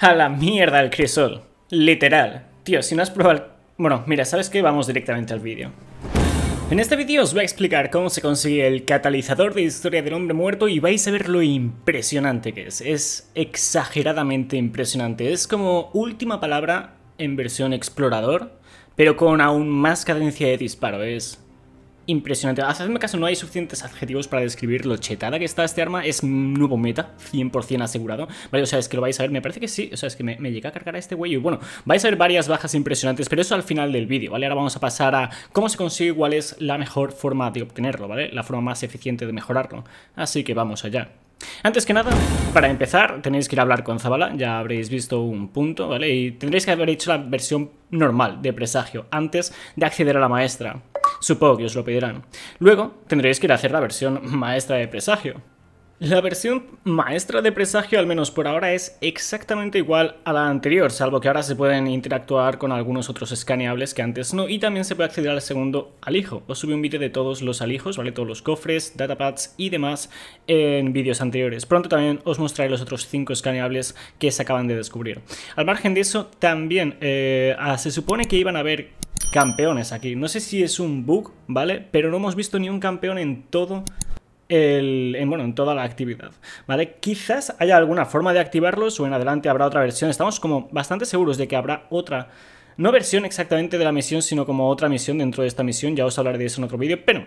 A la mierda el crisol. Literal. Tío, si no has probado... Bueno, mira, ¿sabes qué? Vamos directamente al vídeo. En este vídeo os voy a explicar cómo se consigue el catalizador de historia del hombre muerto y vais a ver lo impresionante que es. Es exageradamente impresionante. Es como última palabra en versión explorador, pero con aún más cadencia de disparo. Es impresionante. Hacedme caso, no hay suficientes adjetivos para describir lo chetada que está este arma. Es nuevo meta, 100% asegurado. Vale, o sea, es que lo vais a ver. Me parece que sí. O sea, es que me, llega a cargar a este güey. Y bueno, vais a ver varias bajas impresionantes, pero eso al final del vídeo, ¿vale? Ahora vamos a pasar a cómo se consigue, cuál es la mejor forma de obtenerlo, ¿vale? La forma más eficiente de mejorarlo. Así que vamos allá. Antes que nada, para empezar, tenéis que ir a hablar con Zabala, ya habréis visto un punto, ¿vale? Y tendréis que haber hecho la versión normal de presagio antes de acceder a la maestra. Supongo que os lo pedirán. Luego tendréis que ir a hacer la versión maestra de presagio. La versión maestra de presagio, al menos por ahora, es exactamente igual a la anterior, salvo que ahora se pueden interactuar con algunos otros escaneables que antes no, y también se puede acceder al segundo alijo. Os subí un vídeo de todos los alijos, ¿vale? Todos los cofres, datapads y demás en vídeos anteriores. Pronto también os mostraré los otros cinco escaneables que se acaban de descubrir. Al margen de eso, también eh, ah, se supone que iban a ver campeones aquí. No sé si es un bug, ¿vale? Pero no hemos visto ni un campeón en todo el, en, bueno, en toda la actividad, ¿vale? Quizás haya alguna forma de activarlos o en adelante habrá otra versión. Estamos como bastante seguros de que habrá otra, no versión exactamente de la misión, sino como otra misión dentro de esta misión. Ya os hablaré de eso en otro vídeo, pero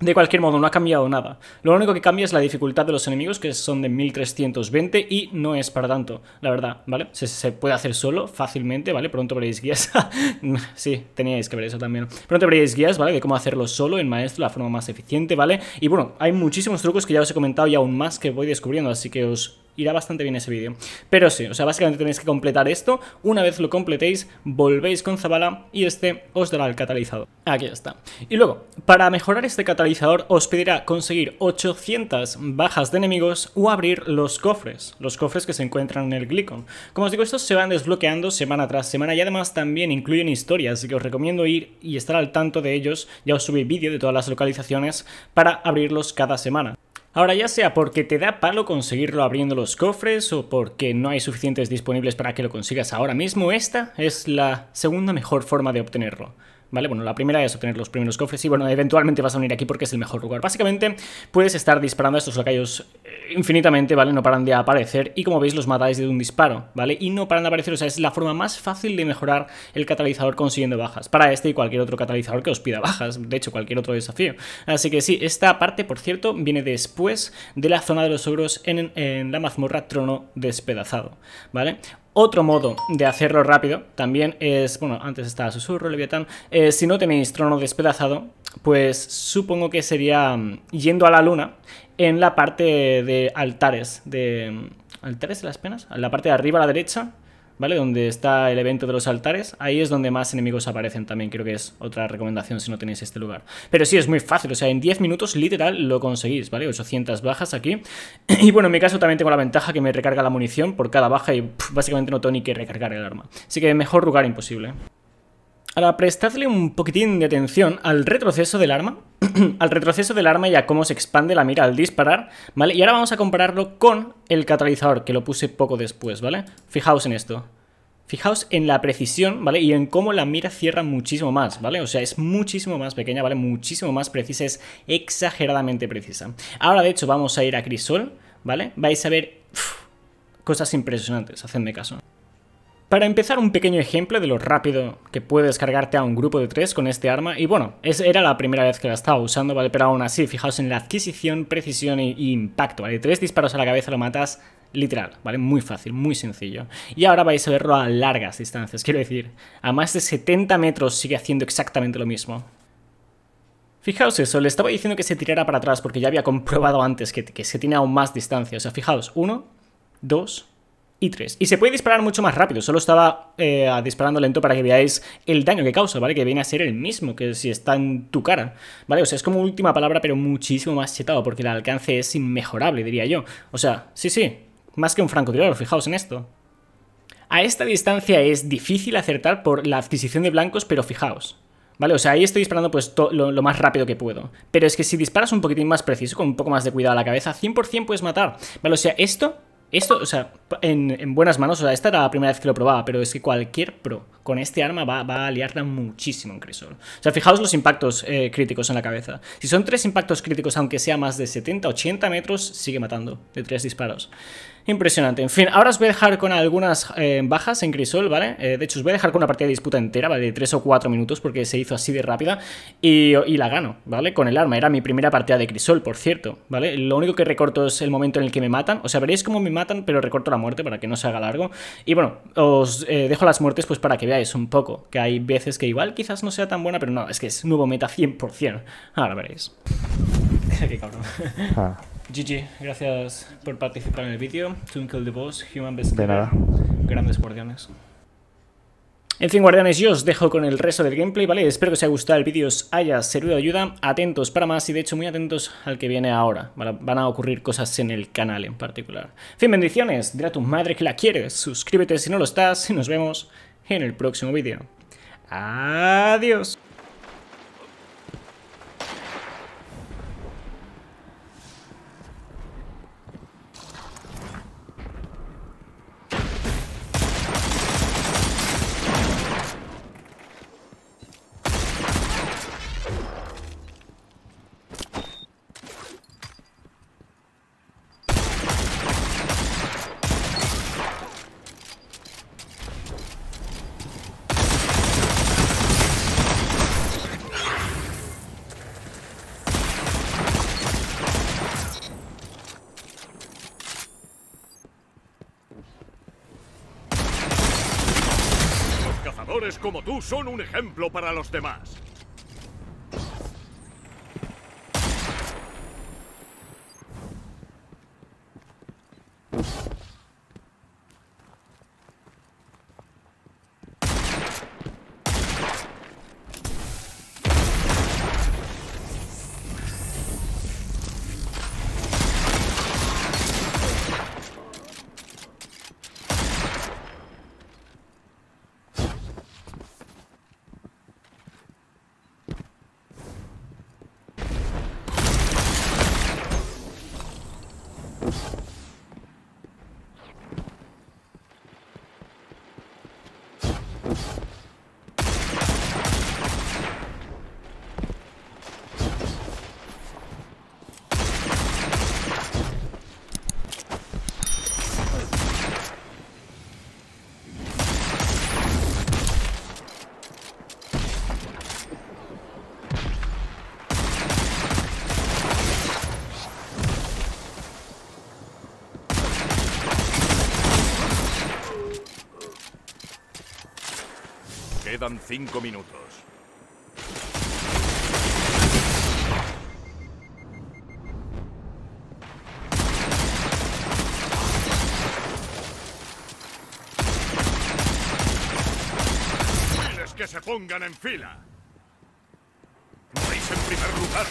de cualquier modo, no ha cambiado nada. Lo único que cambia es la dificultad de los enemigos, que son de 1320 y no es para tanto, la verdad, ¿vale? Se, puede hacer solo, fácilmente, ¿vale? Pronto veréis guías. sí, teníais que ver eso también. Pronto veréis guías, ¿vale? De cómo hacerlo solo en maestro, la forma más eficiente, ¿vale? Y bueno, hay muchísimos trucos que ya os he comentado y aún más que voy descubriendo, así que os irá bastante bien ese vídeo. Pero sí, o sea, básicamente tenéis que completar esto. Una vez lo completéis, volvéis con Zabala y este os dará el catalizador. Aquí está. Y luego, para mejorar este catalizador, os pedirá conseguir 800 bajas de enemigos o abrir los cofres, los cofres que se encuentran en el Glicon. Como os digo, estos se van desbloqueando semana tras semana y además también incluyen historias, así que os recomiendo ir y estar al tanto de ellos. Ya os subí vídeo de todas las localizaciones para abrirlos cada semana. Ahora ya sea porque te da palo conseguirlo abriendo los cofres o porque no hay suficientes disponibles para que lo consigas ahora mismo, esta es la segunda mejor forma de obtenerlo. ¿vale? Bueno, la primera es obtener los primeros cofres y, bueno, eventualmente vas a unir aquí porque es el mejor lugar. Básicamente, puedes estar disparando a estos lacayos eh, infinitamente, ¿vale? No paran de aparecer y, como veis, los matáis de un disparo, ¿vale? Y no paran de aparecer, o sea, es la forma más fácil de mejorar el catalizador consiguiendo bajas. Para este y cualquier otro catalizador que os pida bajas, de hecho, cualquier otro desafío. Así que sí, esta parte, por cierto, viene después de la zona de los ogros en, en la mazmorra trono despedazado, ¿vale? Otro modo de hacerlo rápido también es, bueno, antes estaba Susurro, Leviatán, eh, si no tenéis trono despedazado, pues supongo que sería mm, yendo a la luna en la parte de altares, de... Mm, ¿Altares de las penas? En la parte de arriba a la derecha, ¿vale? Donde está el evento de los altares, ahí es donde más enemigos aparecen también, creo que es otra recomendación si no tenéis este lugar. Pero sí, es muy fácil, o sea, en 10 minutos literal lo conseguís, ¿vale? 800 bajas aquí. Y bueno, en mi caso también tengo la ventaja que me recarga la munición por cada baja y básicamente no tengo ni que recargar el arma. Así que mejor lugar imposible. Ahora, prestadle un poquitín de atención al retroceso del arma, al retroceso del arma y a cómo se expande la mira al disparar, ¿vale? Y ahora vamos a compararlo con el catalizador, que lo puse poco después, ¿vale? Fijaos en esto. Fijaos en la precisión, ¿vale? Y en cómo la mira cierra muchísimo más, ¿vale? O sea, es muchísimo más pequeña, ¿vale? Muchísimo más precisa, es exageradamente precisa. Ahora, de hecho, vamos a ir a Crisol, ¿vale? Vais a ver cosas impresionantes, hacedme caso. Para empezar, un pequeño ejemplo de lo rápido que puedes cargarte a un grupo de tres con este arma. Y bueno, era la primera vez que la estaba usando, ¿vale? Pero aún así, fijaos en la adquisición, precisión e impacto, ¿vale? Tres disparos a la cabeza lo matas literal, ¿vale? Muy fácil, muy sencillo. Y ahora vais a verlo a largas distancias, quiero decir, a más de 70 metros sigue haciendo exactamente lo mismo. Fijaos eso, le estaba diciendo que se tirara para atrás porque ya había comprobado antes que, que se tiene aún más distancia. O sea, fijaos, uno, dos y 3. Y se puede disparar mucho más rápido, solo estaba eh, disparando lento para que veáis el daño que causa, ¿vale? Que viene a ser el mismo que si está en tu cara, ¿vale? O sea, es como última palabra, pero muchísimo más chetado, porque el alcance es inmejorable, diría yo. O sea, sí, sí, más que un francotirador, fijaos en esto. A esta distancia es difícil acertar por la adquisición de blancos, pero fijaos, ¿vale? O sea, ahí estoy disparando pues lo, lo, más rápido que puedo. Pero es que si disparas un poquitín más preciso, con un poco más de cuidado a la cabeza, 100% puedes matar, ¿vale? O sea, esto esto, o sea, en, en buenas manos, o sea, esta era la primera vez que lo probaba, pero es que cualquier pro con este arma va, a liarla muchísimo en Crisol. O sea, fijaos los impactos eh, críticos en la cabeza. Si son tres impactos críticos, aunque sea más de 70, 80 metros, sigue matando de tres disparos. Impresionante. En fin, ahora os voy a dejar con algunas eh, bajas en Crisol, ¿vale? Eh, de hecho, os voy a dejar con una partida de disputa entera, ¿vale? De 3 o 4 minutos, porque se hizo así de rápida. Y, la gano, ¿vale? Con el arma. Era mi primera partida de Crisol, por cierto, ¿vale? Lo único que recorto es el momento en el que me matan. O sea, veréis cómo me matan, pero recorto la muerte para que no se haga largo. Y bueno, os dejo las muertes pues para que veáis un poco, que hay veces que igual quizás no sea tan buena, pero no, es que es nuevo meta 100%. Ahora veréis. Qué cabrón. Ah. GG, gracias por participar en el vídeo. Twinkle the Boss, Human Best De nada. Grandes guardianes. En fin, guardianes, yo os dejo con el resto del gameplay, ¿vale? Espero que os haya gustado el vídeo, os haya servido de ayuda. Atentos para más y, de hecho, muy atentos al que viene ahora. Van a ocurrir cosas en el canal en particular. En fin, bendiciones. Dile a tu madre que la quieres. Suscríbete si no lo estás y nos vemos en el próximo vídeo. Adiós. como tú son un ejemplo para los demás. cinco minutos. ¡Diles que se pongan en fila! ¡Vais en primer lugar!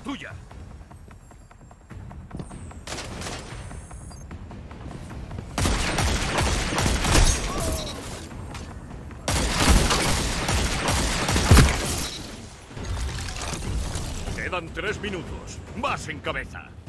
tuya. Quedan tres minutos. Vas en cabeza.